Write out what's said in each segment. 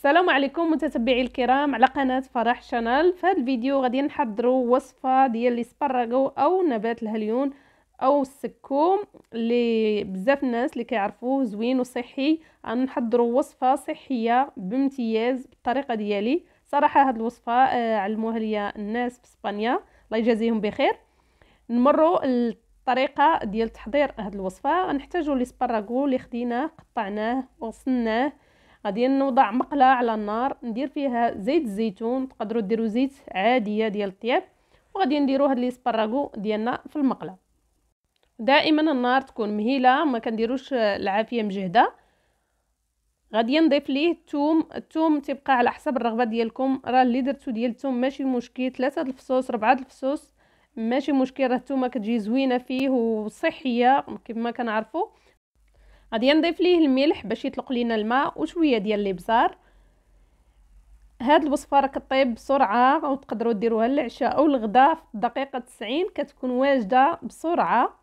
السلام عليكم متتبعي الكرام على قناة فرح شانال في هذا الفيديو غادي نحضروا وصفة ديال الاسبراغو او نبات الهليون او السكوم اللي بزاف الناس اللي كيعرفوه زوين وصحي غنحضروا وصفة صحية بامتياز بالطريقة ديالي صراحة هاد الوصفة آه، علموها ليا الناس في اسبانيا الله يجازيهم بخير نمروا الطريقة ديال تحضير هاد الوصفة غنحتاجوا الاسبراغو اللي خديناه قطعناه وغسلناه غادي نوضع مقله على النار ندير فيها زيت الزيتون تقدروا ديروا زيت عاديه ديال الطياب وغادي نديروا هاد لي سباراغو ديالنا في المقله دائما النار تكون مهيله ما كنديروش العافيه مجهده غادي نضيف ليه الثوم الثوم تبقى على حسب الرغبه ديالكم راه اللي درتو ديال الثوم ماشي مشكل ثلاثه الفصوص ربعه الفصوص ماشي مشكل راه الثومه كتجي زوينه فيه وصحيه كما كنعرفو غادي نضيف ليه الملح باش يطلق لينا الماء وشويه ديال الابزار هاد الوصفه راه كطيب بسرعه وتقدروا ديروها للعشاء او الغداء في الدقيقه 90 كتكون واجده بسرعه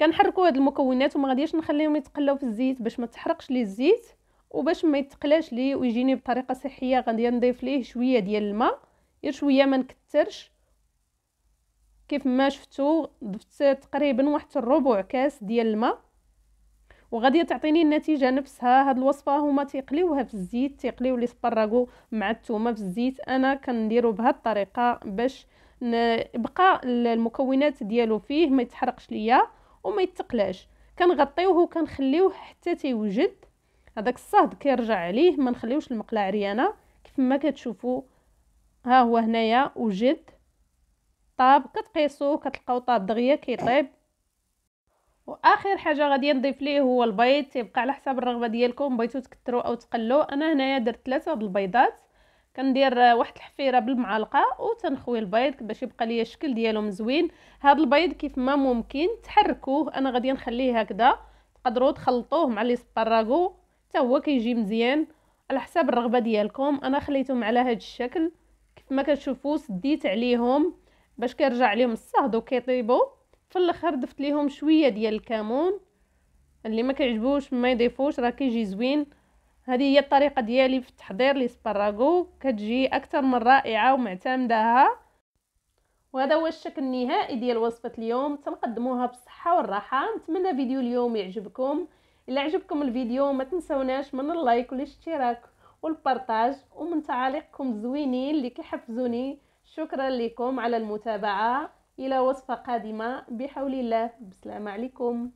كنحركوا هاد المكونات وما غاديش نخليهم يتقلاو في الزيت باش ما تحرقش لي الزيت وباش ما يتقلاش لي ويجيني بطريقه صحيه غادي نضيف ليه شويه ديال الماء غير شويه ما نكثرش كيف ما شفتوا ضفت تقريبا واحد الربع كاس ديال الماء وغادي تعطيني النتيجه نفسها هاد الوصفه هما تيقليوها في الزيت تيقليو لي سبراغو مع الثومه في الزيت انا كنديرو بهاد الطريقه باش يبقى المكونات ديالو فيه ما يتحرقش ليا وما يتقلاش كنغطيوه وكنخليوه حتى تيوجد هذاك الصهد كيرجع عليه ما نخليوش المقله عريانه كيف ما كتشوفوا ها هو هنايا وجد طاب كتقيسوه كتلقاو طاب دغيا كيطيب واخر حاجه غادي نضيف ليه هو البيض يبقى على حساب الرغبه ديالكم بغيتو تكثروا او تقلوا انا هنايا درت ثلاثه د البيضات كندير واحد الحفيره بالمعلقه وتنخوي البيض باش يبقى ليا الشكل ديالهم مزوين هذا البيض كيف ما ممكن تحركوه انا غادي نخليه هكذا تقدروا تخلطوه مع لي الاسباراغو حتى هو كيجي مزيان على حساب الرغبه ديالكم انا خليتهم على هذا الشكل كيف ما كتشوفوا سديت عليهم باش كيرجع عليهم الصهد وكيطيبوا في الاخر ضفت ليهم شويه ديال الكمون اللي ما كيعجبوش ما يضيفوش راه كيجي زوين هذه هي الطريقه ديالي في تحضير الاسبراغو كتجي اكثر من رائعه ومعتمداها وهذا هو الشكل النهائي ديال وصفه اليوم تنقدموها بالصحه والراحه نتمنى فيديو اليوم يعجبكم الا عجبكم الفيديو ما تنسوناش من اللايك والاشتراك والبارطاج ومن تعاليقكم الزوينين اللي كيحفزوني شكرا لكم على المتابعه إلى وصفة قادمة بحول الله بسلام عليكم